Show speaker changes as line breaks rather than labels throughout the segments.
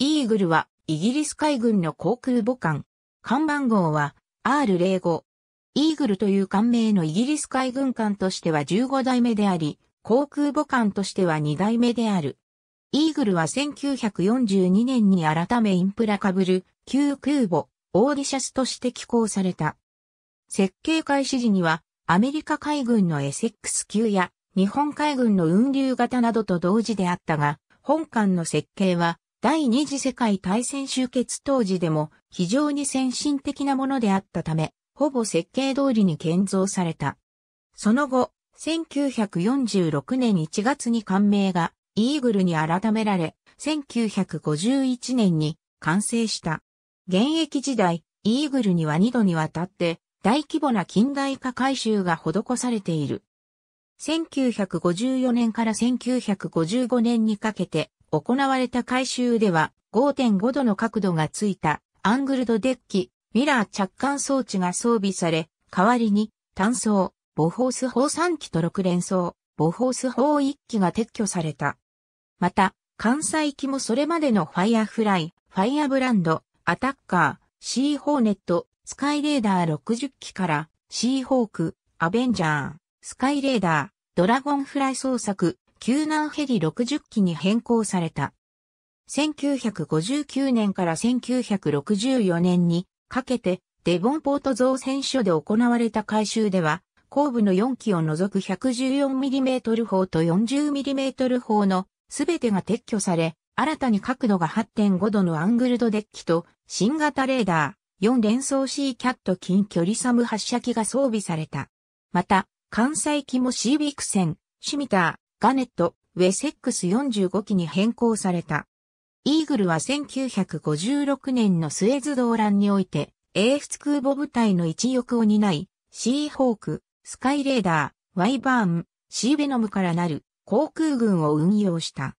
イーグルはイギリス海軍の航空母艦。看板号は R05。イーグルという艦名のイギリス海軍艦としては15代目であり、航空母艦としては2代目である。イーグルは1942年に改めインプラカブル、旧空母、オーディシャスとして寄港された。設計開始時には、アメリカ海軍のエセックス級や日本海軍の運流型などと同時であったが、本艦の設計は第二次世界大戦終結当時でも非常に先進的なものであったため、ほぼ設計通りに建造された。その後、1946年1月に官名がイーグルに改められ、1951年に完成した。現役時代、イーグルには2度にわたって大規模な近代化改修が施されている。1954年から1955年にかけて行われた改修では5.5度の角度がついたアングルドデッキ、ミラー着艦装置が装備され、代わりに単装、ボホース砲3機と6連装、ボホース砲1機が撤去された。また、関西機もそれまでのファイアフライ、ファイアブランド、アタッカー、シーホーネット、スカイレーダー60機から、シーホーク、アベンジャー、スカイレーダー、ドラゴンフライ創作、救難ヘリ60機に変更された。1959年から1964年にかけてデボンポート造船所で行われた改修では、後部の4機を除く 114mm 砲と 40mm 砲のすべてが撤去され、新たに角度が8.5度のアングルドデッキと新型レーダー4連装 C キャット近距離サム発射機が装備された。また、関西機も C ビクセン、シミター、ガネット、ウェセックス45機に変更された。イーグルは1956年のスエズ動乱において、英仏空母部隊の一翼を担い、シーホーク、スカイレーダー、ワイバーン、シーベノムからなる航空軍を運用した。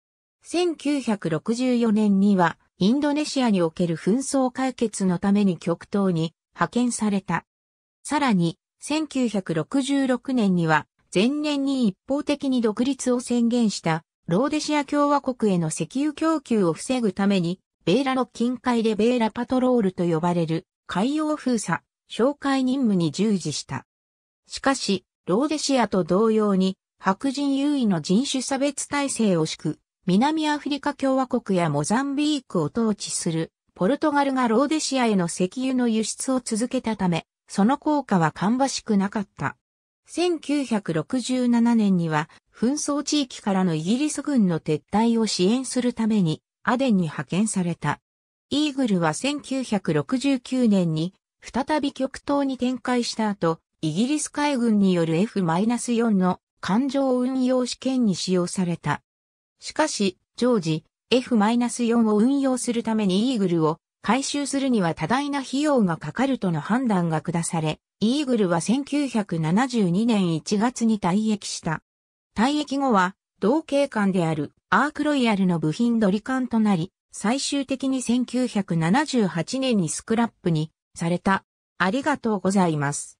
1964年には、インドネシアにおける紛争解決のために極東に派遣された。さらに、1966年には前年に一方的に独立を宣言したローデシア共和国への石油供給を防ぐために、ベーラの近海でベーラパトロールと呼ばれる海洋封鎖、紹介任務に従事した。しかし、ローデシアと同様に白人優位の人種差別体制を敷く、南アフリカ共和国やモザンビークを統治する、ポルトガルがローデシアへの石油の輸出を続けたため、その効果は芳しくなかった。1967年には紛争地域からのイギリス軍の撤退を支援するためにアデンに派遣された。イーグルは1969年に再び極東に展開した後、イギリス海軍による F-4 の艦上運用試験に使用された。しかし、常時 F-4 を運用するためにイーグルを回収するには多大な費用がかかるとの判断が下され、イーグルは1972年1月に退役した。退役後は、同警官であるアークロイヤルの部品ドリ艦となり、最終的に1978年にスクラップにされた。ありがとうございます。